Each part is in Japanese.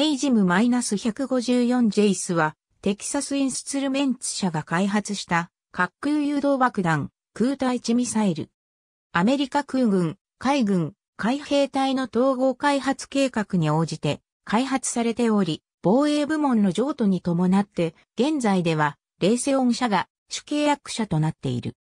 エイジム -154 ジェイスは、テキサスインスツルメンツ社が開発した滑空誘導爆弾空対地ミサイル。アメリカ空軍、海軍、海兵隊の統合開発計画に応じて開発されており、防衛部門の譲渡に伴って、現在では、レーセオン社が主契約者となっている。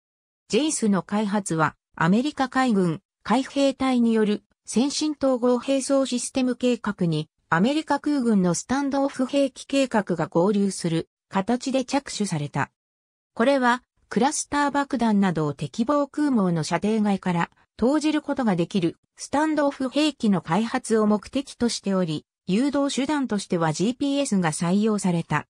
ジェイスの開発は、アメリカ海軍、海兵隊による先進統合並走システム計画にアメリカ空軍のスタンドオフ兵器計画が合流する形で着手された。これはクラスター爆弾などを敵防空網の射程外から投じることができるスタンドオフ兵器の開発を目的としており、誘導手段としては GPS が採用された。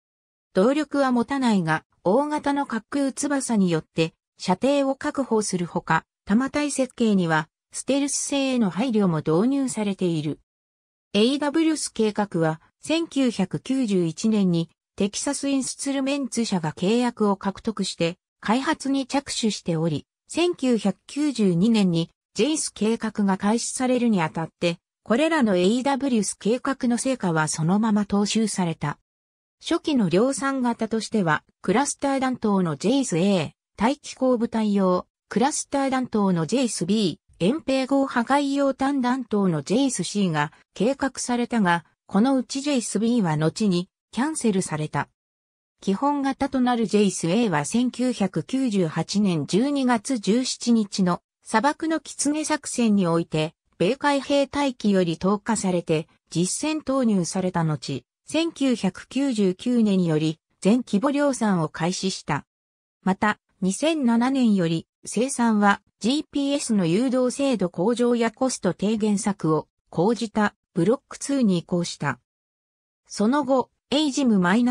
動力は持たないが、大型の滑空翼によって射程を確保するほか、弾体設計にはステルス性への配慮も導入されている。AWS 計画は1991年にテキサスインスツルメンツ社が契約を獲得して開発に着手しており、1992年に j e 計画が開始されるにあたって、これらの AWS 計画の成果はそのまま踏襲された。初期の量産型としては、クラスター弾頭の j e a 大気候部隊用、クラスター弾頭の j e b 遠平号破壊用単弾頭の JSC が計画されたが、このうち JSB は後にキャンセルされた。基本型となる JSA は1998年12月17日の砂漠の狐作戦において、米海兵隊機より投下されて実戦投入された後、1999年より全規模量産を開始した。また、2007年より生産は GPS の誘導精度向上やコスト低減策を講じたブロック2に移行した。その後、a ジム1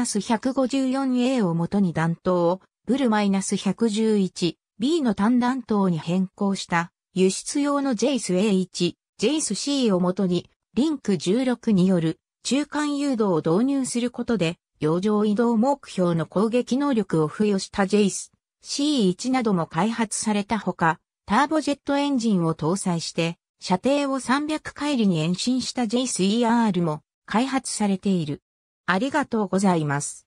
5 4 a をもとに弾頭をブル -111B の単弾頭に変更した輸出用の JSA1、JSC をもとにリンク16による中間誘導を導入することで洋上移動目標の攻撃能力を付与した JS C1 なども開発されたほか、ターボジェットエンジンを搭載して、射程を300回りに延伸した JCER も開発されている。ありがとうございます。